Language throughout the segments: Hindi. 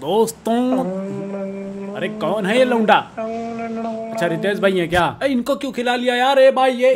दोस्तों अरे कौन है ये लौंडा अच्छा रितेश भाई है क्या ए, इनको क्यों खिला लिया यार ए भाई ये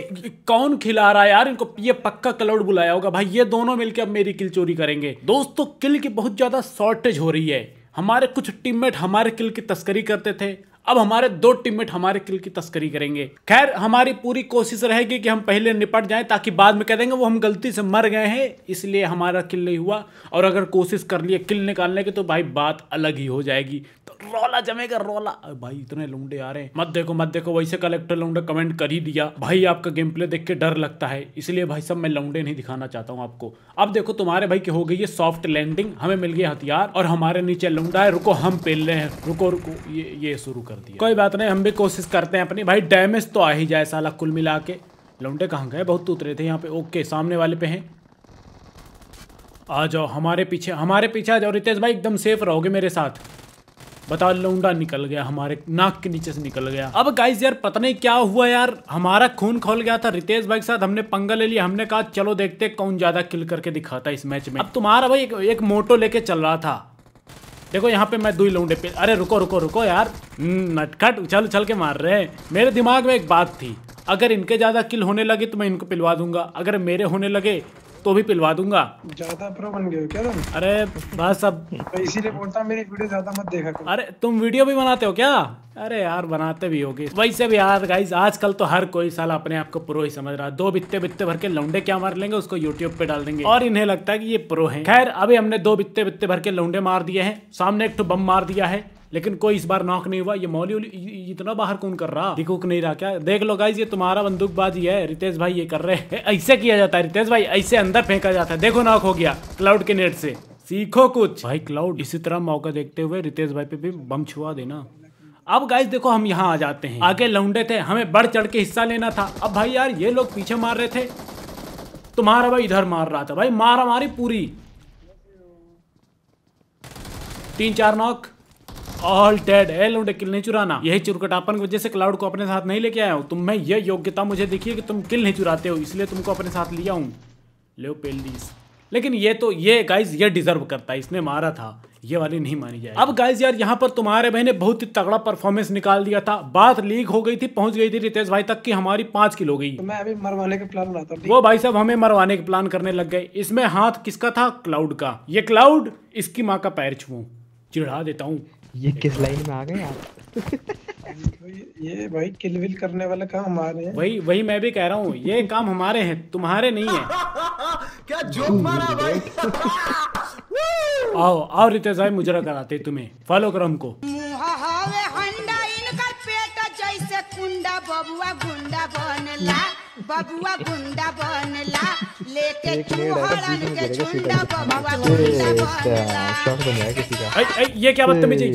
कौन खिला रहा है यार इनको ये पक्का कलौट बुलाया होगा भाई ये दोनों मिलके अब मेरी किल चोरी करेंगे दोस्तों किल की बहुत ज्यादा शॉर्टेज हो रही है हमारे कुछ टीममेट हमारे किल की तस्करी करते थे अब हमारे दो टीममेट हमारे किल की तस्करी करेंगे खैर हमारी पूरी कोशिश रहेगी कि हम पहले निपट जाएं ताकि बाद में कह देंगे वो हम गलती से मर गए हैं इसलिए हमारा किल नहीं हुआ और अगर कोशिश कर लिए किल निकालने की तो भाई बात अलग ही हो जाएगी तो रोला जमेगा रोला भाई इतने लुंडे आ रहे हैं मत देखो मत देखो वैसे कलेक्टर लौंडे कमेंट कर ही दिया भाई आपका गेम प्ले देख के डर लगता है इसलिए भाई सब मैं लौंडे नहीं दिखाना चाहता हूँ आपको अब देखो तुम्हारे भाई की हो गई है सॉफ्ट लैंडिंग हमें मिल गया हथियार और हमारे नीचे लौंडा है रुको हम पेल रहे हैं रुको रुको ये ये शुरू कर कर दिया कोई बात नहीं हम भी कोशिश करते हैं अपनी भाई डैमेज तो आ ही जाए साला कुल मिला के लौंडे कहाँ गए बहुत उतरे थे यहाँ पे ओके सामने वाले पे हैं आ जाओ हमारे पीछे हमारे पीछे आ जाओ रितेश भाई एकदम सेफ रहोगे मेरे साथ बता लौंडा निकल गया हमारे नाक के नीचे से निकल गया अब गाइज यार पता नहीं क्या हुआ यार हमारा खून खोल गया था रितेश भाई के साथ हमने पंगा ले लिया हमने कहा चलो देखते कौन ज्यादा किल करके दिखाता इस मैच में अब तुम्हारा भाई एक, एक मोटो लेके चल रहा था देखो यहाँ पे मैं दुई लौंडे पे अरे रुको रुको रुको यार हम्म, नटखट उछल उछल के मार रहे हैं मेरे दिमाग में एक बात थी अगर इनके ज़्यादा किल होने लगे तो मैं इनको पिलवा दूंगा अगर मेरे होने लगे तो भी पिलवा दूंगा ज्यादा प्रो बन गए क्या तुम अरे बस अब इसीलिए बोलता मेरी वीडियो ज्यादा मत देखा कर। अरे तुम वीडियो भी बनाते हो क्या अरे यार बनाते भी होगी वैसे भी यार गाइज आजकल तो हर कोई साला अपने आप को प्रो ही समझ रहा है दो बित्ते बित्ते भर के लौंडे क्या मार लेंगे उसको यूट्यूब पे डाल देंगे और इन्हें लगता है कि ये प्रो है खैर अभी हमने दो बित्ते बित्ते भर के लौंडे मार दिए हैं सामने एक तो बम मार दिया है लेकिन कोई इस बार नॉक नहीं हुआ ये मौली इतना बाहर कौन कर रहा दिखुक नहीं रहा क्या देख लो गाइज ये तुम्हारा बंदूक ही है रितेश भाई ये कर रहे हैं ऐसे किया जाता है रितेश भाई ऐसे अंदर फेंका जाता है देखो नॉक हो गया क्लाउड के नेट से सीखो कुछ भाई क्लाउड इसी तरह मौका देखते हुए रितेश भाई पे भी बम छुआ देना अब गाइस देखो हम यहाँ आ जाते हैं आगे लौंडे थे हमें बढ़ चढ़ के हिस्सा लेना था अब भाई यार ये लोग पीछे मार रहे थे तुम्हारा भाई इधर मार रहा था भाई मारा मारी पूरी तीन चार नॉक ऑल डेड है लौटे किल नहीं चुराना यही चुरकट चुरकटापन की वजह से क्लाउड को अपने साथ नहीं लेके आया हूँ तुम मैं ये योग्यता मुझे दिखी कि तुम किल नहीं चुराते हो इसलिए तुमको अपने साथ लिया हूँ लेओ पेल्डीस लेकिन ये तो ये गाइज ये डिजर्व करता है इसने मारा था ये वाली नहीं मानी जाए अब गाइज यार यहाँ पर तुम्हारे भाई ने बहुत ही तगड़ा परफॉर्मेंस निकाल दिया था बात लीक हो गई थी पहुंच गई थी रितेश भाई तक कि हमारी पांच किल हो गई तो मैं अभी मरवाने के प्लान बनाता वो भाई साहब हमें मरवाने के प्लान करने लग गए इसमें हाथ किसका था क्लाउड का ये क्लाउड इसकी माँ का पैर छुओ चिढ़ा देता हूँ ये किस लाइन में आ गए आप ये भाई किलविल करने वाला काम हमारे हैं वही वही मैं भी कह रहा हूँ ये काम हमारे हैं तुम्हारे नहीं है क्या जोक मारा भाई आओ आओ रितेश भाई मुजरा कराते तुम्हें फॉलो करो हमको हाँ, हाँ, बबुआ गुंडा बनला बबुआ गुंडा बनला ये क्या बदतमीजी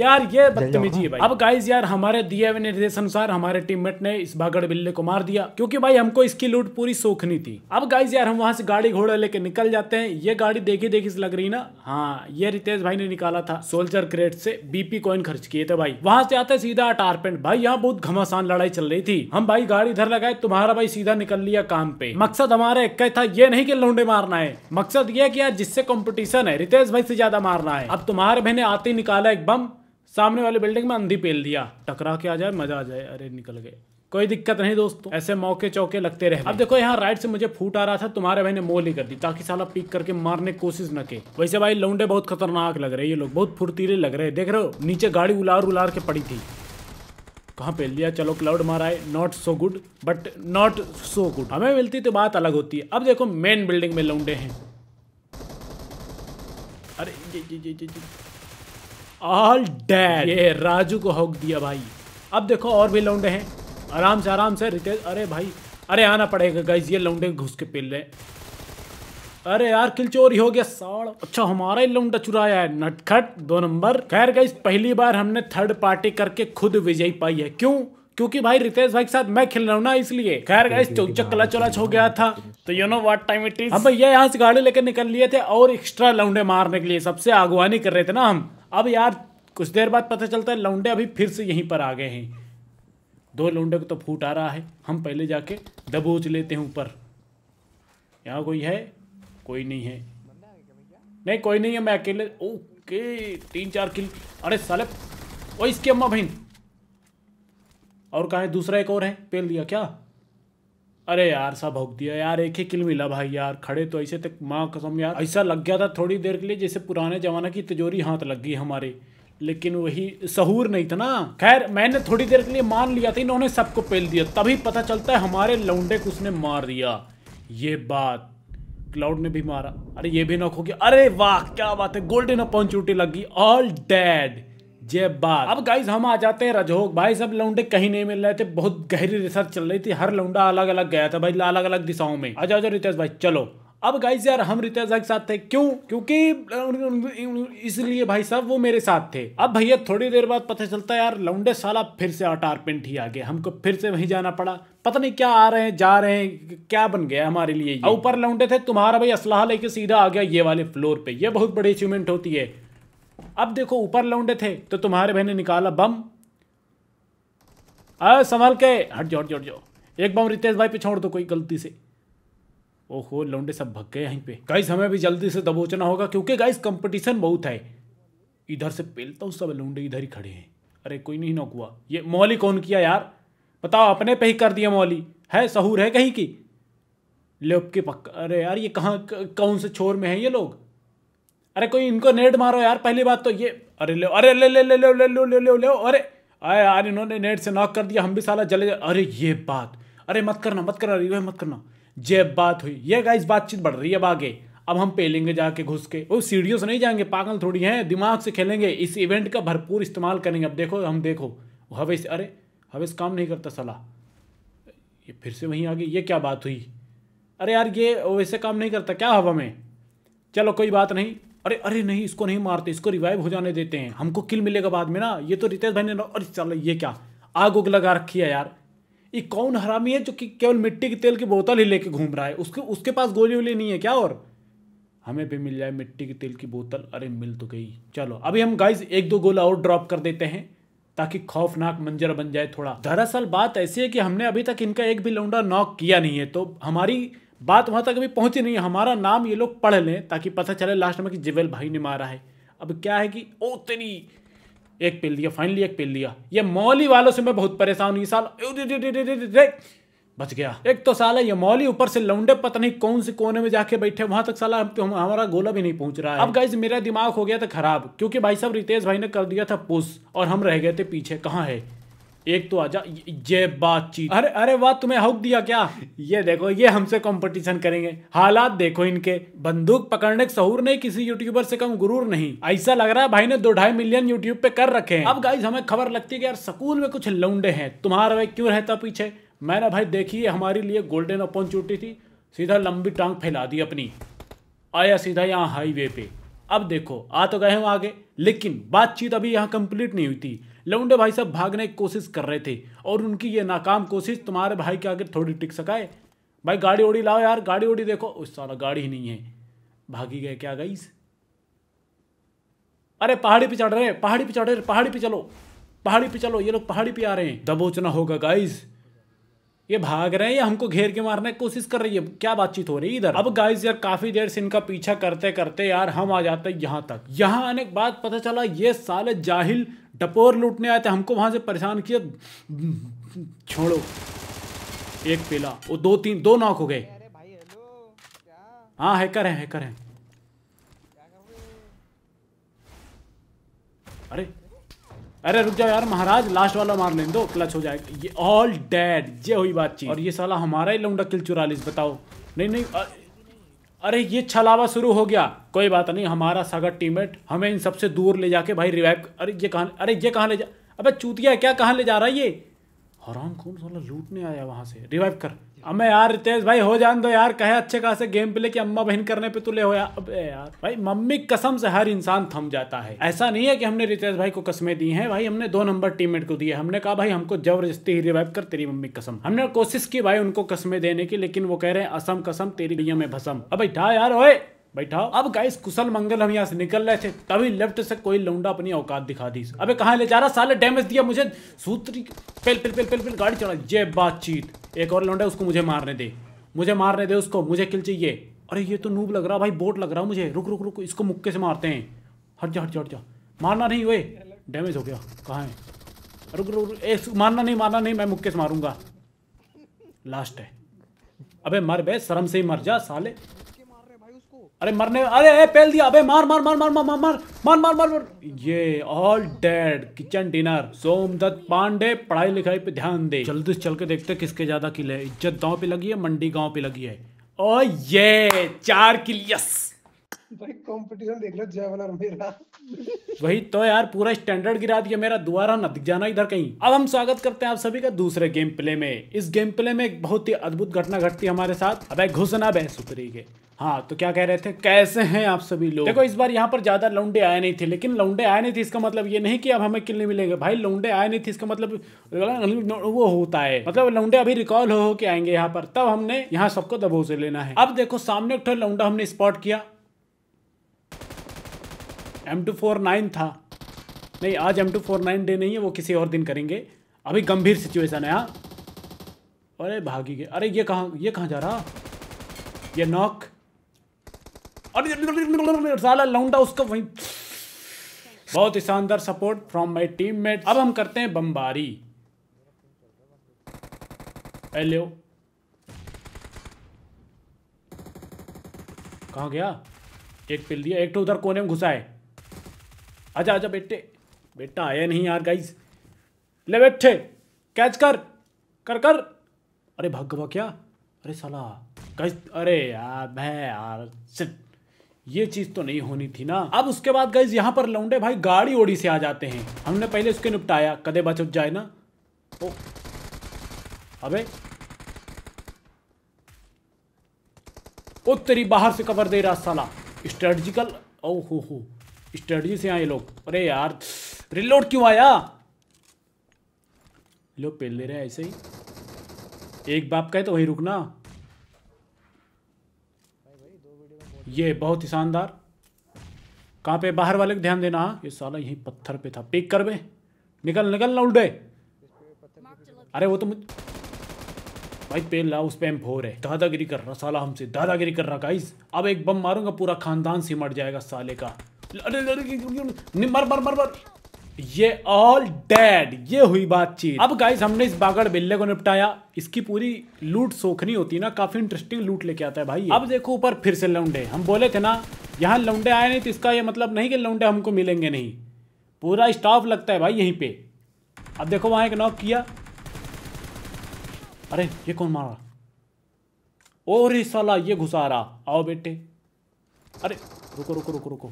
यार ये बदतमीजी तो है अब गाइज यार हमारे दिए हुए निर्देश अनुसार हमारे टीममेट ने इस भागड़ बिल्ले को मार दिया क्योंकि भाई हमको इसकी लूट पूरी सोखनी थी अब गाइज यार हम वहाँ से गाड़ी घोड़ा लेके निकल जाते हैं ये गाड़ी देखी देखी लग रही ना हाँ ये रितेश भाई ने निकाला था सोल्जर क्रेट से बीपी कॉइन खर्च किए थे भाई वहाँ से आते सीधा टारपेंट भाई यहाँ बहुत घमासान लड़ाई चल रही थी हम भाई गाड़ी इधर लगाए तुम्हारा भाई सीधा निकल लिया काम पे मकसद हमारा दिक्कत था ये नहीं कि लौंडे मारना है मकसद ये कि यार जिससे कंपटीशन है रितेश भाई से ज्यादा मारना है अब तुम्हारे बहने आते ही निकाला एक बम सामने वाली बिल्डिंग में अंधी पेल दिया टकरा के आ जाए मजा आ जाए अरे निकल गए कोई दिक्कत नहीं दोस्तों ऐसे मौके चौके लगते रहे अब देखो यहाँ राइट से मुझे फूट आ रहा था तुम्हारे भाई ने मोल ही कर दी ताकि साला पीक करके मारने की कोशिश न के वैसे भाई लौंडे बहुत खतरनाक लग रहे हैं ये लोग बहुत फुर्तीले लग रहे हैं देख रहे हो नीचे गाड़ी उलार उलार के पड़ी थी कहाँ पे लिया चलो क्लाउड मारा है not so good but not so good हमें मिलती तो बात अलग होती है अब देखो मेन बिल्डिंग में लौंडे हैं अरे जी जी जी जी जी ऑल डैड ये राजू को हॉक दिया भाई अब देखो और भी लौंडे हैं आराम से आराम से रितेश अरे भाई अरे आना पड़ेगा गाइज ये लौंडे घुस के पेल रहे अरे यार किल चोरी हो गया साड़ अच्छा हमारा ही लौंडा चुराया है नटखट दो नंबर खैर गई पहली बार हमने थर्ड पार्टी करके खुद विजयी पाई है क्यों क्योंकि भाई रितेश भाई के साथ मैं खेल रहा हूँ ना इसलिए खैर गाइस चौचक कला चौलाच हो गया था तो you know what time it is हम भैया यहाँ से गाड़ी लेकर निकल लिए थे और एक्स्ट्रा लौंडे मारने के लिए सबसे आगवानी कर रहे थे ना हम अब यार कुछ देर बाद पता चलता है लौंडे अभी फिर से यहीं पर आ गए हैं दो लौंडे को तो फूट आ रहा है हम पहले जाके दबोच लेते हैं ऊपर यहाँ कोई है कोई नहीं है नहीं कोई नहीं है मैं अकेले ओके तीन चार किल अरे साले ओ इसकी अम्मा बहन और कहा है दूसरा एक और है पेल दिया क्या अरे यार सब भोग दिया यार एक ही किल मिला भाई यार खड़े तो ऐसे तक तो माँ कसम यार ऐसा लग गया था थोड़ी देर के लिए जैसे पुराने ज़माना की तिजोरी हाथ लग गई हमारे लेकिन वही सहूर नहीं था ना खैर मैंने थोड़ी देर के लिए मान लिया था इन्होंने सबको पेल दिया तभी पता चलता है हमारे लौंडे को उसने मार दिया ये बात क्लाउड ने भी मारा अरे ये भी नॉक हो गया अरे वाह क्या बात है गोल्डन अपॉर्चुनिटी लग गई ऑल डेड जय बात अब गाइज हम आ जाते हैं रजोग भाई सब लौंडे कहीं नहीं मिल रहे थे बहुत गहरी रिसर्च चल रही थी हर लौंडा अलग अलग गया था भाई अलग अलग दिशाओं में आ जाओ रितेश भाई चलो अब गाइज यार हम रितेजा के साथ थे क्यों क्योंकि इसलिए भाई साहब वो मेरे साथ थे अब भैया थोड़ी देर बाद पता चलता है यार लौंडे साला फिर से अटार पेंट ही आ गए हमको फिर से वहीं जाना पड़ा पता नहीं क्या आ रहे हैं जा रहे हैं क्या बन गया हमारे लिए ऊपर लौंडे थे तुम्हारा भाई असलाह लेके सीधा आ गया ये वाले फ्लोर पे ये बहुत बड़ी अचीवमेंट होती है अब देखो ऊपर लौंडे थे तो तुम्हारे भाई ने निकाला बम अः संभाल के हट जाओ हट जाओ एक बम रितेश भाई पे छोड़ दो कोई गलती से ओहो लौंडे सब भग गए यहीं पे गाइस हमें भी जल्दी से दबोचना होगा क्योंकि गाइस कंपटीशन बहुत है इधर से पेलता तो हूँ सब लौंडे इधर ही खड़े हैं अरे कोई नहीं नौक हुआ ये मौली कौन किया यार बताओ अपने पे ही कर दिया मौली है सहूर है कहीं की लेप के पक्का अरे यार ये कहाँ कौन से छोर में है ये लोग अरे कोई इनको नेट मारो यार पहली बात तो ये अरे ले अरे ले ले ले ले ले ले ले ले ले अरे अरे यार इन्होंने नेट से नॉक कर दिया हम भी साला जले अरे ये बात अरे मत करना मत करना अरे मत करना जेब बात हुई ये गाइस बातचीत बढ़ रही है अब आगे अब हम पेलेंगे जाके घुस के वो सीढ़ियों से नहीं जाएंगे पागल थोड़ी हैं दिमाग से खेलेंगे इस इवेंट का भरपूर इस्तेमाल करेंगे अब देखो हम देखो हवेश अरे हवेश काम नहीं करता सलाह ये फिर से वहीं आ गई ये क्या बात हुई अरे यार ये वैसे काम नहीं करता क्या हवा में चलो कोई बात नहीं अरे अरे नहीं इसको नहीं मारते इसको रिवाइव हो जाने देते हैं हमको किल मिलेगा बाद में ना ये तो रितेश भाई ने अरे चलो ये क्या आग उग लगा रखी है यार ये कौन हरामी है जो कि केवल मिट्टी के तेल की बोतल ही लेके घूम रहा है उसके उसके पास गोली वोली नहीं है क्या और हमें भी मिल जाए मिट्टी के तेल की बोतल अरे मिल तो गई चलो अभी हम गाइज एक दो गोला और ड्रॉप कर देते हैं ताकि खौफनाक मंजर बन जाए थोड़ा दरअसल बात ऐसी है कि हमने अभी तक इनका एक भी लौंडा नॉक किया नहीं है तो हमारी बात वहाँ तक अभी पहुँची नहीं है हमारा नाम ये लोग पढ़ लें ताकि पता चले लास्ट में कि जिवेल भाई ने मारा है अब क्या है कि ओ तेरी एक पिल दिया फाइनली एक पिल दिया ये मौली वालों से मैं बहुत परेशान हूँ ये साल बच गया एक तो साला ये मौली ऊपर से लौंडे पता नहीं कौन से कोने में जाके बैठे वहां तक साला तो हम तो हमारा गोला भी नहीं पहुंच रहा है अब गाइज मेरा दिमाग हो गया था खराब क्योंकि भाई साहब रितेश भाई ने कर दिया था पुश और हम रह गए थे पीछे कहाँ है एक तो आजा ये बातचीत अरे अरे वाह तुम्हें हक दिया क्या ये देखो ये हमसे कंपटीशन करेंगे हालात देखो इनके बंदूक पकड़ने के सहूर नहीं किसी यूट्यूबर से कम गुरूर नहीं ऐसा लग रहा है भाई ने दो ढाई मिलियन यूट्यूब पे कर रखे हैं अब गाइज हमें खबर लगती है कि यार स्कूल में कुछ लौंडे हैं तुम्हारा भाई क्यों रहता पीछे मैंने भाई देखी हमारे लिए गोल्डन अपॉर्चुनिटी थी सीधा लंबी टांग फैला दी अपनी आया सीधा यहाँ हाईवे पे अब देखो आ तो गए हो आगे लेकिन बातचीत अभी यहाँ कंप्लीट नहीं हुई थी लौंडे भाई साहब भागने की कोशिश कर रहे थे और उनकी ये नाकाम कोशिश तुम्हारे भाई के आगे थोड़ी टिक सकाए भाई गाड़ी ओड़ी लाओ यार गाड़ी ओड़ी देखो उस सारा गाड़ी ही नहीं है भागी गए क्या गई अरे पहाड़ी पे चढ़ रहे पहाड़ी पे चढ़ रहे पहाड़ी पे चलो पहाड़ी पे चलो ये लोग पहाड़ी पे आ रहे हैं दबोचना होगा गाइस ये भाग रहे हैं या हमको घेर के मारने की कोशिश कर रही है क्या बातचीत हो रही है इधर अब गाइस यार काफी देर से इनका पीछा करते करते यार हम आ जाते हैं यहाँ तक यहाँ आने के बाद पता चला ये साले जाहिल डपोर लूटने आए थे हमको वहां से परेशान किया छोड़ो एक पीला वो दो तीन दो नॉक हो गए हाँ हैकर है हैकर है अरे अरे रुक जाओ यार महाराज लास्ट वाला मार ले दो क्लच हो जाएगा ये ऑल डेड ये हुई बातचीत और ये साला हमारा ही लौंडा किल चुरा बताओ नहीं नहीं अरे ये छलावा शुरू हो गया कोई बात नहीं हमारा सागर टीममेट हमें इन सबसे दूर ले जाके भाई रिवाइव अरे ये कहाँ अरे ये कहाँ ले जा अबे चूतिया क्या कहाँ ले जा रहा है ये हराम कौन साला लूटने आया वहाँ से रिवाइव कर अम्मे यार रितेश भाई हो जान दो यार कहे अच्छे खासे गेम प्ले की अम्मा बहन करने पे तुले हो या अबे यार भाई मम्मी कसम से हर इंसान थम जाता है ऐसा नहीं है कि हमने रितेश भाई को कसमें दी हैं भाई हमने दो नंबर टीममेट को दिए हमने कहा भाई हमको जबरदस्ती ही रिवाइव कर तेरी मम्मी कसम हमने कोशिश की भाई उनको कसमें देने की लेकिन वो कह रहे हैं असम कसम तेरी में भसम अब भाई ढा यार ओए बैठा अब गाइस कुशल मंगल हम यहाँ से निकल रहे थे तभी लेफ्ट से कोई लौंडा अपनी औकात दिखा दी अबे कहा ले जा रहा साले डैमेज दिया मुझे सूत्री पेल पेल पेल पेल पेल गाड़ी चला ये बातचीत एक और लौंडा उसको मुझे मारने दे मुझे मारने दे उसको मुझे किल चाहिए अरे ये तो नूब लग रहा भाई बोट लग रहा मुझे रुक रुक रुक इसको मुक्के से मारते हैं हट जा हट जा हट जा मारना नहीं हुए डैमेज हो गया कहाँ है रुक रुक, रुक मारना नहीं मारना नहीं मैं मुक्के से मारूंगा लास्ट है अबे मर बे शर्म से ही मर जा साले अरे मरने अरे पेल दिया अबे मार मार मार मार मार मार मार मार मार मार मार ये all dead kitchen dinner Somdatt Pandey पढ़ाई लिखाई पे ध्यान दे जल्दी से चल के देखते किसके ज्यादा किले इज्जत गांव पे लगी है मंडी गांव पे लगी है ओ ये चार यस भाई कंपटीशन देख लो जय वाला मेरा वही तो यार पूरा स्टैंडर्ड गिरा दिया मेरा दोबारा ना दिख जाना इधर कहीं अब हम स्वागत करते हैं आप सभी का दूसरे गेम प्ले में इस गेम प्ले में एक बहुत ही अद्भुत घटना घटती है हमारे साथ अब घुसना बह सुतरी के हाँ तो क्या कह रहे थे कैसे हैं आप सभी लोग देखो इस बार यहाँ पर ज़्यादा लौंडे आए नहीं थे लेकिन लौंडे आए नहीं थे इसका मतलब ये नहीं कि अब हमें किल नहीं मिलेंगे भाई लौंडे आए नहीं थे इसका मतलब वो होता है मतलब लौंडे अभी रिकॉल हो, के आएंगे यहाँ पर तब हमने यहाँ सबको दबो से लेना है अब देखो सामने एक लौंडा हमने स्पॉट किया एम टू फोर नाइन था नहीं आज M two four nine day नहीं है वो किसी और दिन करेंगे अभी गंभीर सिचुएशन है यहाँ अरे भागी गए अरे ये कहाँ ये कहाँ जा रहा ये नॉक और साला लौंडा उसको वही बहुत ही शानदार सपोर्ट फ्रॉम माय टीममेट अब हम करते हैं बम्बारी हेलो कहा गया एक पिल दिया एक तो उधर कोने में घुसा है आजा आजा बेटे बेटा आया नहीं यार गाइस ले बैठे कैच कर कर कर अरे भाग क्या अरे साला गाइस अरे यार मैं यार सिर्फ ये चीज तो नहीं होनी थी ना अब उसके बाद गाइज यहाँ पर लौंडे भाई गाड़ी ओड़ी से आ जाते हैं हमने पहले उसके निपटाया कदे बच जाए ना ओ अबे ओ तेरी बाहर से कवर दे रहा साला स्ट्रेटजिकल ओ हो हो स्ट्रेटजी से आए लोग अरे यार रिलोड क्यों आया लोग पेल ले रहे हैं ऐसे ही एक बाप का है तो वही रुकना ये बहुत ही शानदार कहाँ पे बाहर वाले को ध्यान देना हाँ ये साला यही पत्थर पे था पिक कर बे निकल निकल ना उल्टे अरे वो तो मुझ भाई ला उस पर एम फोर है दादागिरी कर रहा साला हमसे दादागिरी कर रहा गाइस अब एक बम मारूंगा पूरा खानदान सिमट जाएगा साले का अरे मर मर मर मर ये ऑल डेड ये हुई बातचीत अब गाइज हमने इस बागड़ बिल्ले को निपटाया इसकी पूरी लूट सोखनी होती ना काफी इंटरेस्टिंग लूट लेके आता है भाई अब देखो ऊपर फिर से लौंडे हम बोले थे ना यहाँ लौंडे आए नहीं तो इसका ये मतलब नहीं कि लौंडे हमको मिलेंगे नहीं पूरा स्टाफ लगता है भाई यहीं पे अब देखो वहां एक नॉक किया अरे ये कौन मारा और साला ये घुसा रहा आओ बेटे अरे रुको रुको रुको रुको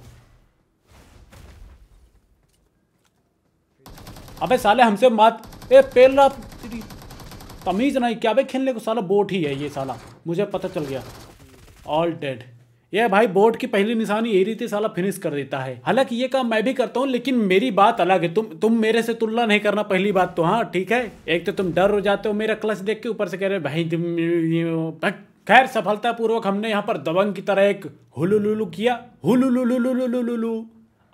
अबे साले हमसे बात ए पेल रहा तमीज़ नहीं क्या भाई खेलने को साला बोट ही है ये साला मुझे पता चल गया ऑल डेड ये भाई बोट की पहली निशानी यही रीति साला फिनिश कर देता है हालांकि ये काम मैं भी करता हूँ लेकिन मेरी बात अलग है तुम तुम मेरे से तुलना नहीं करना पहली बात तो हाँ ठीक है एक तो तुम डर हो जाते हो मेरा क्लच देख के ऊपर से कह रहे भाई खैर सफलतापूर्वक हमने यहाँ पर दबंग की तरह एक हुलुलुलु किया हुलुलुलुलुलुलुलु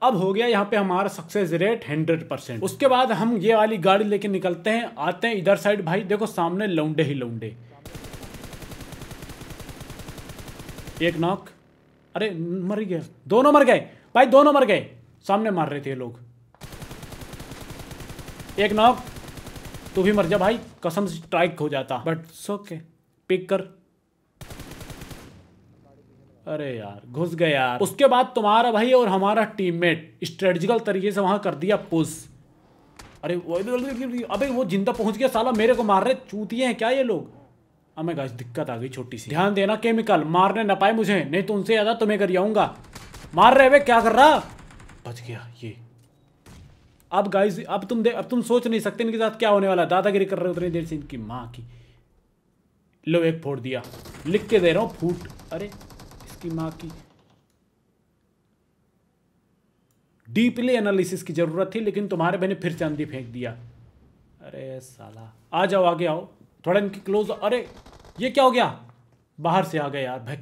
अब हो गया यहाँ पे हमारा सक्सेस रेट हंड्रेड परसेंट उसके बाद हम ये वाली गाड़ी लेके निकलते हैं आते हैं इधर साइड भाई देखो सामने लौंडे ही लौंडे एक नॉक अरे मर गया दोनों मर गए भाई दोनों मर गए सामने मार रहे थे लोग एक नॉक तू भी मर जा भाई कसम से स्ट्राइक हो जाता बट सो के पिक कर अरे यार घुस गए यार उसके बाद तुम्हारा भाई और हमारा टीममेट स्ट्रेटजिकल तरीके से वहां कर दिया पुश अरे वो अबे वो जिंदा पहुंच गया साला मेरे को मार रहे चूतिए हैं क्या ये लोग हमें गाइस दिक्कत आ गई छोटी सी ध्यान देना केमिकल मारने ना पाए मुझे नहीं तो उनसे ज़्यादा तुम्हें कर जाऊंगा मार रहे वे क्या कर रहा बच गया ये अब गाइस अब तुम दे अब तुम सोच नहीं सकते इनके साथ क्या होने वाला दादागिरी कर रहे हो उतनी देर से इनकी माँ की लो एक फोड़ दिया लिख के दे रहा हूँ फूट अरे उसकी माँ की डीपली एनालिसिस की ज़रूरत थी लेकिन तुम्हारे बहने फिर चांदी फेंक दिया अरे साला आ जाओ आगे आओ थोड़ा इनकी क्लोज अरे ये क्या हो गया बाहर से आ गए यार भाई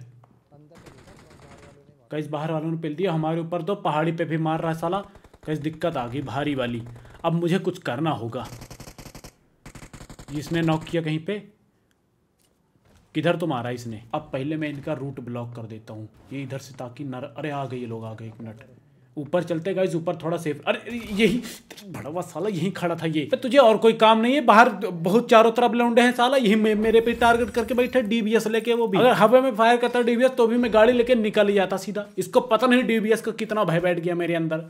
कई बाहर वालों ने पेल दिया हमारे ऊपर तो पहाड़ी पे भी मार रहा है साला कई दिक्कत आ गई भारी वाली अब मुझे कुछ करना होगा जिसने नॉक किया कहीं पे किधर तो मारा इसने अब पहले मैं इनका रूट ब्लॉक कर देता हूँ ये इधर से ताकि नर अरे आ गए लोग आ गए एक मिनट ऊपर चलते गाइज ऊपर थोड़ा सेफ अरे यही भड़वा साला यही खड़ा था ये तुझे और कोई काम नहीं है बाहर बहुत चारों तरफ लौंडे हैं साला यही मेरे पे टारगेट करके बैठे डीबीएस लेके वो भी अगर हवा में फायर करता डीबीएस तो भी मैं गाड़ी लेके निकल ही जाता सीधा इसको पता नहीं डीबीएस का कितना भय बैठ गया मेरे अंदर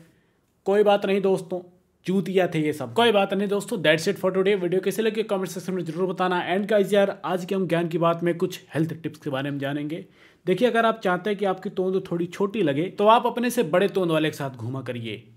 कोई बात नहीं दोस्तों चूतिया थे ये सब कोई बात नहीं दोस्तों that's it for today video कैसे लगे कमेंट सेक्शन में जरूर बताना एंड गाइस यार आज के हम ज्ञान की बात में कुछ हेल्थ टिप्स के बारे में जानेंगे देखिए अगर आप चाहते हैं कि आपकी तोंद थोड़ी छोटी लगे तो आप अपने से बड़े तोंद वाले के साथ घूमा करिए